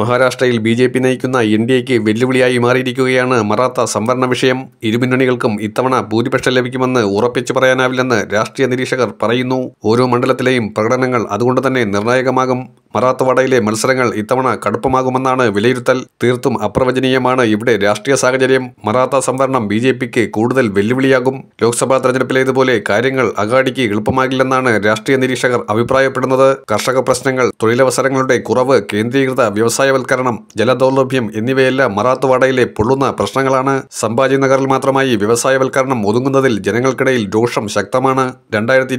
മഹാരാഷ്ട്രയിൽ BJP നയിക്കുന്ന N D എക്ക് വെല്ലുവിളിയായി മാറിയിരിക്കുകയാണ് മറാത്ത സംവരണ വിഷയം ഇരുമുന്നണികൾക്കും ഇത്തവണ ഭൂരിപക്ഷം ലഭിക്കുമെന്ന് ഉറപ്പിച്ചു പറയാനാവില്ലെന്ന് രാഷ്ട്രീയ നിരീക്ഷകർ പറയുന്നു ഓരോ മണ്ഡലത്തിലെയും പ്രകടനങ്ങൾ അതുകൊണ്ട് തന്നെ നിർണായകമാകും മറാത്തവാഡയിലെ മത്സരങ്ങൾ ഇത്തവണ കടുപ്പമാകുമെന്നാണ് വിലയിരുത്തൽ തീർത്തും അപ്രവചനീയമാണ് ഇവിടെ രാഷ്ട്രീയ സാഹചര്യം മറാത്ത സംവരണം ബി ജെ പിക്ക് കൂടുതൽ വെല്ലുവിളിയാകും ലോക്സഭാ തെരഞ്ഞെടുപ്പിലേതുപോലെ കാര്യങ്ങൾ അഗാഡിക്ക് എളുപ്പമാകില്ലെന്നാണ് രാഷ്ട്രീയ നിരീക്ഷകർ അഭിപ്രായപ്പെടുന്നത് കർഷക പ്രശ്നങ്ങൾ തൊഴിലവസരങ്ങളുടെ കുറവ് കേന്ദ്രീകൃത വ്യവസായവൽക്കരണം ജലദൗർലഭ്യം എന്നിവയെല്ലാം മറാത്തവാഡയിലെ പൊള്ളുന്ന പ്രശ്നങ്ങളാണ് സംഭാജി നഗറിൽ മാത്രമായി വ്യവസായവൽക്കരണം ഒതുങ്ങുന്നതിൽ ജനങ്ങൾക്കിടയിൽ രോഷം ശക്തമാണ് രണ്ടായിരത്തി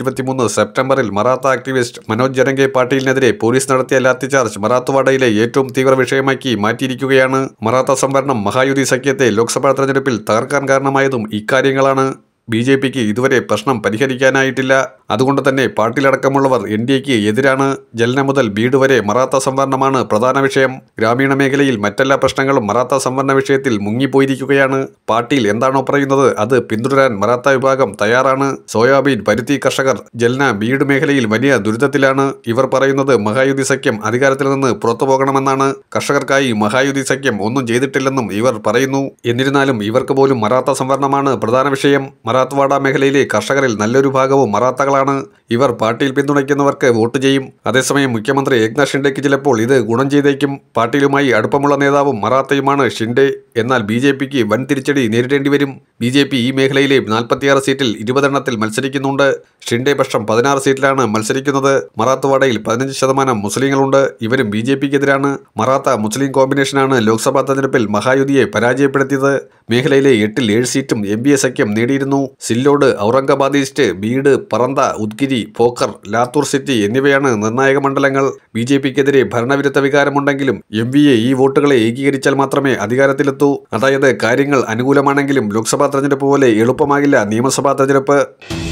സെപ്റ്റംബറിൽ മറാത്ത ആക്ടിവിസ്റ്റ് മനോജ് ജനംഗെ പാട്ടീലിനെതിരെ പോലീസ് നടത്തിയ ലാത്തിചാർജ് മറാത്തുവാഡയിലെ ഏറ്റവും തീവ്ര വിഷയമാക്കി മാറ്റിയിരിക്കുകയാണ് മറാത്ത സംവരണം മഹായുതി സഖ്യത്തെ ലോക്സഭാ തെരഞ്ഞെടുപ്പിൽ തകർക്കാൻ കാരണമായതും ഇക്കാര്യങ്ങളാണ് ബി ജെ പിക്ക് ഇതുവരെ പ്രശ്നം പരിഹരിക്കാനായിട്ടില്ല അതുകൊണ്ട് തന്നെ പാർട്ടിയിലടക്കമുള്ളവർ എൻ ഡി എക്ക് എതിരാണ് ജലന മുതൽ ബീഡ് വരെ മറാത്ത സംവരണമാണ് പ്രധാന വിഷയം ഗ്രാമീണ മേഖലയിൽ മറ്റെല്ലാ പ്രശ്നങ്ങളും മറാത്ത സംവരണ വിഷയത്തിൽ മുങ്ങിപ്പോയിരിക്കുകയാണ് പാർട്ടിയിൽ എന്താണോ പറയുന്നത് അത് പിന്തുടരാൻ മറാത്ത വിഭാഗം തയ്യാറാണ് സോയാബീൻ പരുത്തി കർഷകർ ജലന ബീഡ് മേഖലയിൽ വലിയ ദുരിതത്തിലാണ് ഇവർ പറയുന്നത് മഹായുതി സഖ്യം അധികാരത്തിൽ നിന്ന് പുറത്തു പോകണമെന്നാണ് കർഷകർക്കായി മഹായുതി സഖ്യം ഒന്നും ചെയ്തിട്ടില്ലെന്നും ഇവർ പറയുന്നു എന്നിരുന്നാലും ഇവർക്ക് പോലും മറാത്ത സംവരണമാണ് പ്രധാന വിഷയം മറാത്ത്വാഡ മേഖലയിലെ കർഷകരിൽ നല്ലൊരു ഭാഗവും മറാത്തകളാണ് ഇവർ പാർട്ടിയിൽ പിന്തുണയ്ക്കുന്നവർക്ക് വോട്ട് ചെയ്യും അതേസമയം മുഖ്യമന്ത്രി ഏക്നാഥ് ഷിൻഡേക്ക് ചിലപ്പോൾ ഇത് ഗുണം ചെയ്തേക്കും പാർട്ടിയിലുമായി അടുപ്പമുള്ള നേതാവും മറാത്തയുമാണ് ഷിൻഡെ എന്നാൽ ബി ജെ പിക്ക് വൻ തിരിച്ചടി നേരിടേണ്ടി വരും ബി ജെ പി ഈ മേഖലയിലെ നാൽപ്പത്തിയാറ് സീറ്റിൽ ഇരുപതെണ്ണത്തിൽ മത്സരിക്കുന്നുണ്ട് ഷിൻഡെ പക്ഷം പതിനാറ് സീറ്റിലാണ് മത്സരിക്കുന്നത് മറാത്തവാഡയിൽ പതിനഞ്ച് ശതമാനം മുസ്ലിങ്ങളുണ്ട് ഇവരും ബി ജെ പിക്കെതിരാണ് മറാത്ത മുസ്ലിം കോമ്പിനേഷനാണ് ലോക്സഭാ തെരഞ്ഞെടുപ്പിൽ മഹായുതിയെ പരാജയപ്പെടുത്തിയത് മേഖലയിലെ എട്ടിൽ ഏഴ് സീറ്റും എം ബി എ സഖ്യം നേടിയിരുന്നു സില്ലോട് ഔറംഗാബാദ് ഈസ്റ്റ് ബീഡ് പറന്ത ഉദ്ഗിരി പോക്കർ ലാത്തൂർ സിറ്റി എന്നിവയാണ് നിർണായക മണ്ഡലങ്ങൾ ബി ജെ പിക്കെതിരെ ഭരണവിരുദ്ധ വികാരമുണ്ടെങ്കിലും എം വി എ ഈ വോട്ടുകളെ ഏകീകരിച്ചാൽ മാത്രമേ അധികാരത്തിലെത്തൂ അതായത് കാര്യങ്ങൾ അനുകൂലമാണെങ്കിലും ലോക്സഭാ തെരഞ്ഞെടുപ്പ് പോലെ എളുപ്പമാകില്ല നിയമസഭാ തെരഞ്ഞെടുപ്പ്